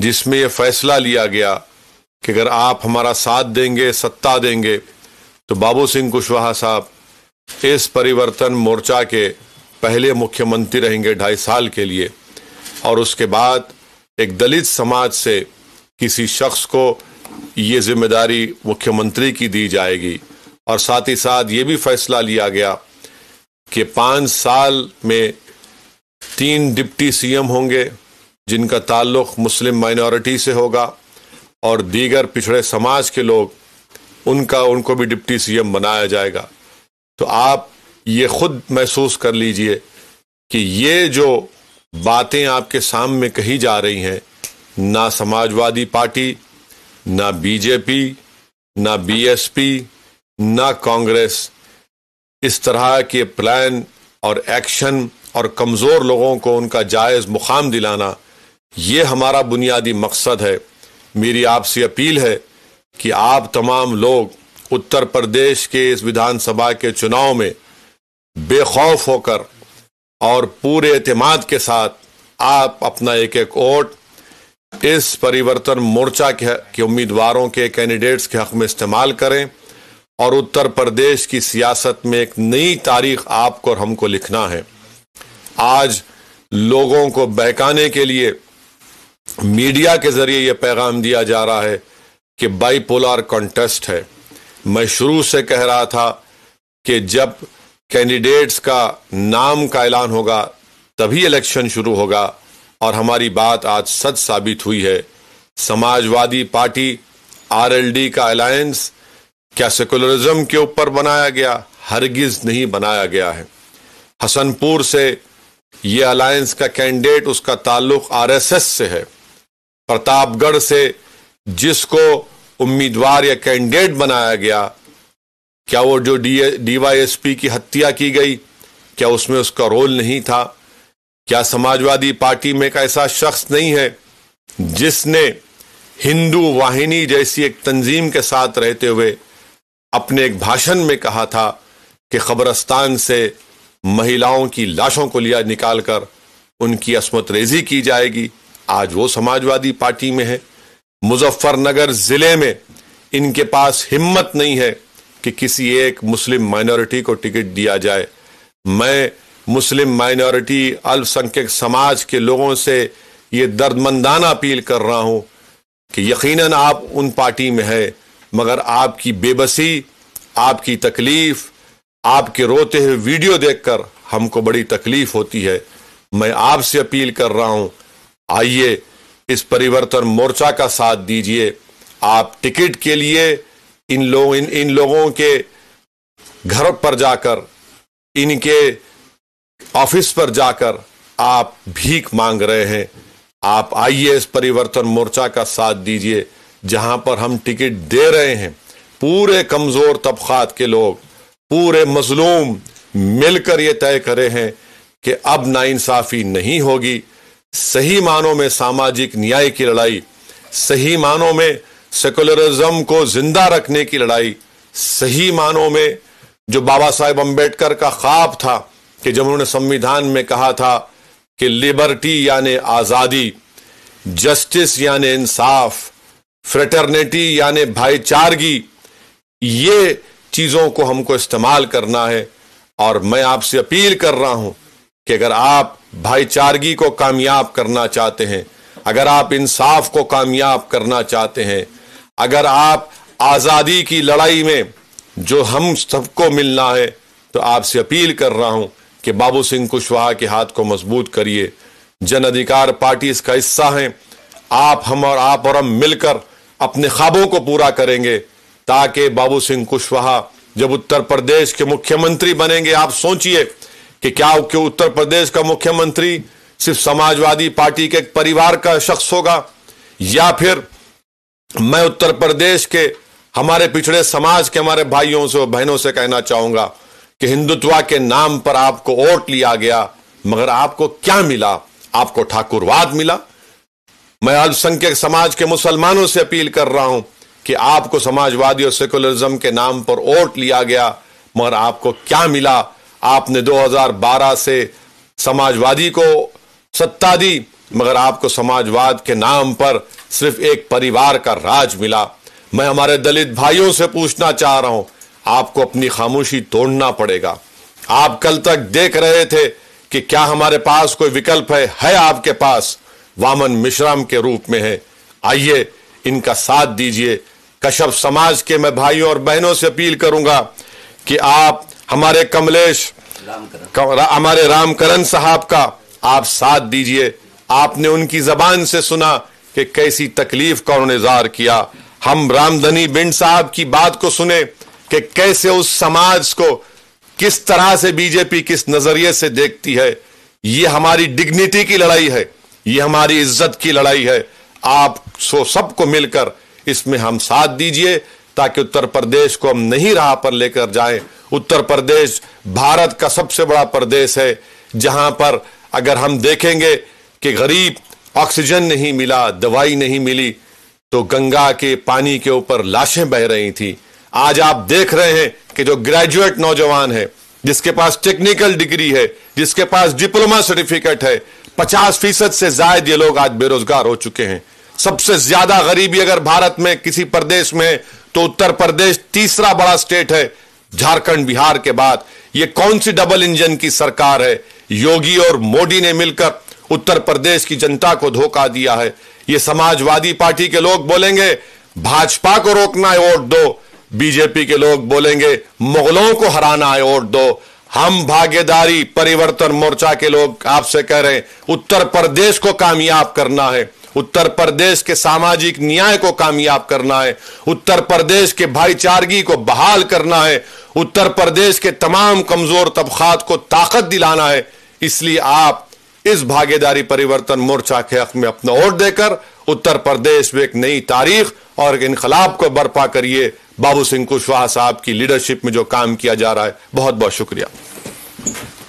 जिसमें यह फैसला लिया गया कि अगर आप हमारा साथ देंगे सत्ता देंगे तो बाबू सिंह कुशवाहा साहब इस परिवर्तन मोर्चा के पहले मुख्यमंत्री रहेंगे ढाई साल के लिए और उसके बाद एक दलित समाज से किसी शख्स को ये जिम्मेदारी मुख्यमंत्री की दी जाएगी और साथ ही साथ ये भी फैसला लिया गया कि पाँच साल में तीन डिप्टी सीएम होंगे जिनका ताल्लुक मुस्लिम माइनॉरिटी से होगा और दीगर पिछड़े समाज के लोग उनका उनको भी डिप्टी सीएम बनाया जाएगा तो आप ये खुद महसूस कर लीजिए कि ये जो बातें आपके सामने कही जा रही हैं ना समाजवादी पार्टी ना बीजेपी ना बीएसपी ना कांग्रेस इस तरह के प्लान और एक्शन और कमज़ोर लोगों को उनका जायज़ मुकाम दिलाना ये हमारा बुनियादी मकसद है मेरी आपसे अपील है कि आप तमाम लोग उत्तर प्रदेश के इस विधानसभा के चुनाव में बेखौफ होकर और पूरे अतमाद के साथ आप अपना एक एक वोट इस परिवर्तन मोर्चा के, के उम्मीदवारों के कैंडिडेट्स के हक में इस्तेमाल करें और उत्तर प्रदेश की सियासत में एक नई तारीख आपको और हमको लिखना है आज लोगों को बहकाने के लिए मीडिया के जरिए यह पैगाम दिया जा रहा है कि बाईपोलर कॉन्टेस्ट है मैं शुरू से कह रहा था कि जब कैंडिडेट्स का नाम का ऐलान होगा तभी इलेक्शन शुरू होगा और हमारी बात आज सच साबित हुई है समाजवादी पार्टी आरएलडी का अलायंस क्या सेकुलरिज्म के ऊपर बनाया गया हरगिज नहीं बनाया गया है हसनपुर से ये अलायंस का कैंडिडेट उसका ताल्लुक आरएसएस से है प्रतापगढ़ से जिसको उम्मीदवार या कैंडिडेट बनाया गया क्या वो जो डी डीवाईएसपी की हत्या की गई क्या उसमें उसका रोल नहीं था क्या समाजवादी पार्टी में एक ऐसा शख्स नहीं है जिसने हिंदू वाहिनी जैसी एक तंजीम के साथ रहते हुए अपने एक भाषण में कहा था कि खबरस्तान से महिलाओं की लाशों को लिया निकालकर उनकी असमत रेजी की जाएगी आज वो समाजवादी पार्टी में है मुजफ्फरनगर जिले में इनके पास हिम्मत नहीं है कि किसी एक मुस्लिम माइनॉरिटी को टिकट दिया जाए मैं मुस्लिम माइनॉरिटी अल्पसंख्यक समाज के लोगों से ये दर्दमंदाना अपील कर रहा हूं कि यकीनन आप उन पार्टी में हैं मगर आपकी बेबसी आपकी तकलीफ आपके रोते हुए वीडियो देखकर हमको बड़ी तकलीफ होती है मैं आपसे अपील कर रहा हूं आइए इस परिवर्तन मोर्चा का साथ दीजिए आप टिकट के लिए इन लोग इन, इन लोगों के घर पर जाकर इनके ऑफिस पर जाकर आप भीख मांग रहे हैं आप आइए इस परिवर्तन मोर्चा का साथ दीजिए जहां पर हम टिकट दे रहे हैं पूरे कमजोर तबकात के लोग पूरे मजलूम मिलकर ये तय करे हैं कि अब नाइंसाफी नहीं होगी सही मानों में सामाजिक न्याय की लड़ाई सही मानों में सेकुलरिज्म को जिंदा रखने की लड़ाई सही मानों में जो बाबा साहेब अम्बेडकर का ख्वाब था कि जब उन्होंने संविधान में कहा था कि लिबर्टी यानी आज़ादी जस्टिस यानि इंसाफ फ्रेटर्निटी यानी भाईचारगी ये चीज़ों को हमको इस्तेमाल करना है और मैं आपसे अपील कर रहा हूं कि अगर आप भाईचारगी को कामयाब करना चाहते हैं अगर आप इंसाफ को कामयाब करना चाहते हैं अगर आप आज़ादी की लड़ाई में जो हम सबको मिलना है तो आपसे अपील कर रहा हूं कि बाबू सिंह कुशवाहा के हाथ को मजबूत करिए जन अधिकार पार्टी इसका हिस्सा है आप हम और आप और हम मिलकर अपने ख्वाबों को पूरा करेंगे ताकि बाबू सिंह कुशवाहा जब उत्तर प्रदेश के मुख्यमंत्री बनेंगे आप सोचिए कि क्या कि उत्तर प्रदेश का मुख्यमंत्री सिर्फ समाजवादी पार्टी के परिवार का शख्स होगा या फिर मैं उत्तर प्रदेश के हमारे पिछड़े समाज के हमारे भाइयों से बहनों से कहना चाहूंगा कि हिंदुत्व के नाम पर आपको वोट लिया गया मगर आपको क्या मिला आपको ठाकुरवाद मिला मैं अल्पसंख्यक समाज के मुसलमानों से अपील कर रहा हूं कि आपको समाजवादी और सेकुलरिज्म के नाम पर वोट लिया गया मगर आपको क्या मिला आपने 2012 से समाजवादी को सत्ता दी मगर आपको समाजवाद के नाम पर सिर्फ एक परिवार का राज मिला मैं हमारे दलित भाइयों से पूछना चाह रहा हूं आपको अपनी खामोशी तोड़ना पड़ेगा आप कल तक देख रहे थे कि क्या हमारे पास कोई विकल्प है है आपके पास वामन मिश्राम के रूप में है आइए इनका साथ दीजिए कश्यप समाज के मैं भाइयों और बहनों से अपील करूंगा कि आप हमारे कमलेश हमारे रामकरण साहब का आप साथ दीजिए आपने उनकी जबान से सुना कि कैसी तकलीफ का उन्होंने इजहार किया हम रामधनी बिंड साहब की बात को सुने कि कैसे उस समाज को किस तरह से बीजेपी किस नजरिए से देखती है ये हमारी डिग्निटी की लड़ाई है ये हमारी इज्जत की लड़ाई है आप सो सबको मिलकर इसमें हम साथ दीजिए ताकि उत्तर प्रदेश को हम नहीं राह पर लेकर जाएं उत्तर प्रदेश भारत का सबसे बड़ा प्रदेश है जहां पर अगर हम देखेंगे कि गरीब ऑक्सीजन नहीं मिला दवाई नहीं मिली तो गंगा के पानी के ऊपर लाशें बह रही थी आज आप देख रहे हैं कि जो ग्रेजुएट नौजवान है जिसके पास टेक्निकल डिग्री है जिसके पास डिप्लोमा सर्टिफिकेट है पचास फीसद से जायद ये लोग आज बेरोजगार हो चुके हैं सबसे ज्यादा गरीबी अगर भारत में किसी प्रदेश में तो उत्तर प्रदेश तीसरा बड़ा स्टेट है झारखंड बिहार के बाद ये कौन सी डबल इंजन की सरकार है योगी और मोदी ने मिलकर उत्तर प्रदेश की जनता को धोखा दिया है ये समाजवादी पार्टी के लोग बोलेंगे भाजपा को रोकना है वोट दो बीजेपी के लोग बोलेंगे मुगलों को हराना है वोट दो हम भागीदारी परिवर्तन मोर्चा के लोग आपसे कह रहे हैं उत्तर प्रदेश को कामयाब करना है उत्तर प्रदेश के सामाजिक न्याय को कामयाब करना है उत्तर प्रदेश के भाईचारगी को बहाल करना है उत्तर प्रदेश के तमाम कमजोर तबकात को ताकत दिलाना है इसलिए आप इस भागीदारी परिवर्तन मोर्चा के हक में अपना वोट देकर उत्तर प्रदेश में एक नई तारीख और एक इनकलाब को बर्पा करिए बाबू सिंह कुशवाहा साहब की लीडरशिप में जो काम किया जा रहा है बहुत बहुत शुक्रिया